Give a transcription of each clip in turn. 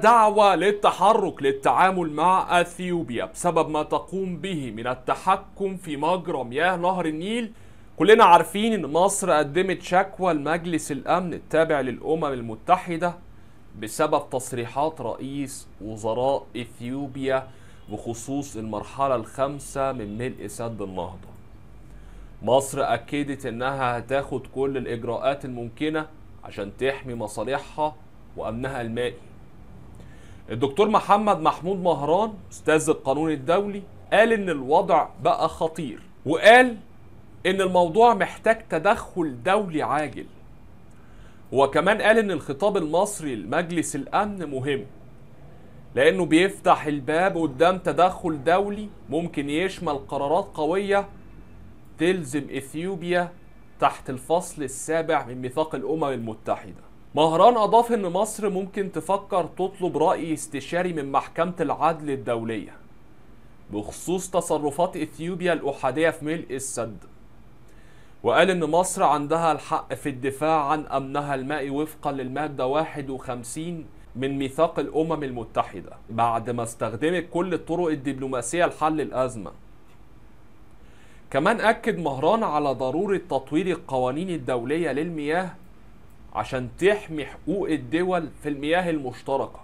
دعوة للتحرك للتعامل مع اثيوبيا بسبب ما تقوم به من التحكم في مجرى مياه نهر النيل كلنا عارفين ان مصر قدمت شكوى لمجلس الامن التابع للامم المتحده بسبب تصريحات رئيس وزراء اثيوبيا بخصوص المرحله الخامسه من ملء سد النهضه مصر اكدت انها هتاخد كل الاجراءات الممكنه عشان تحمي مصالحها وامنها المائي الدكتور محمد محمود مهران استاذ القانون الدولي قال ان الوضع بقى خطير وقال ان الموضوع محتاج تدخل دولي عاجل وكمان قال ان الخطاب المصري لمجلس الامن مهم لانه بيفتح الباب قدام تدخل دولي ممكن يشمل قرارات قويه تلزم اثيوبيا تحت الفصل السابع من ميثاق الامم المتحده مهران أضاف أن مصر ممكن تفكر تطلب رأي استشاري من محكمة العدل الدولية بخصوص تصرفات إثيوبيا الأحادية في ملء السد وقال أن مصر عندها الحق في الدفاع عن أمنها المائي وفقا للمادة 51 من ميثاق الأمم المتحدة بعد ما استخدمت كل الطرق الدبلوماسية لحل الأزمة كمان أكد مهران على ضرورة تطوير القوانين الدولية للمياه عشان تحمي حقوق الدول في المياه المشتركة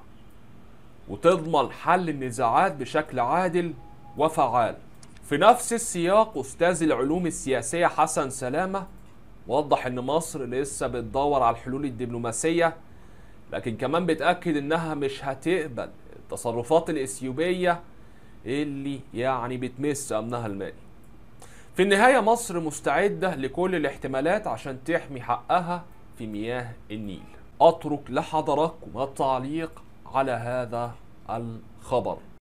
وتضمن حل النزاعات بشكل عادل وفعال في نفس السياق أستاذ العلوم السياسية حسن سلامة وضح إن مصر لسه بتدور على الحلول الدبلوماسية لكن كمان بتأكد إنها مش هتقبل التصرفات الإثيوبية اللي يعني بتمس أمنها المالي في النهاية مصر مستعدة لكل الاحتمالات عشان تحمي حقها في مياه النيل أترك لحضراتكم التعليق على هذا الخبر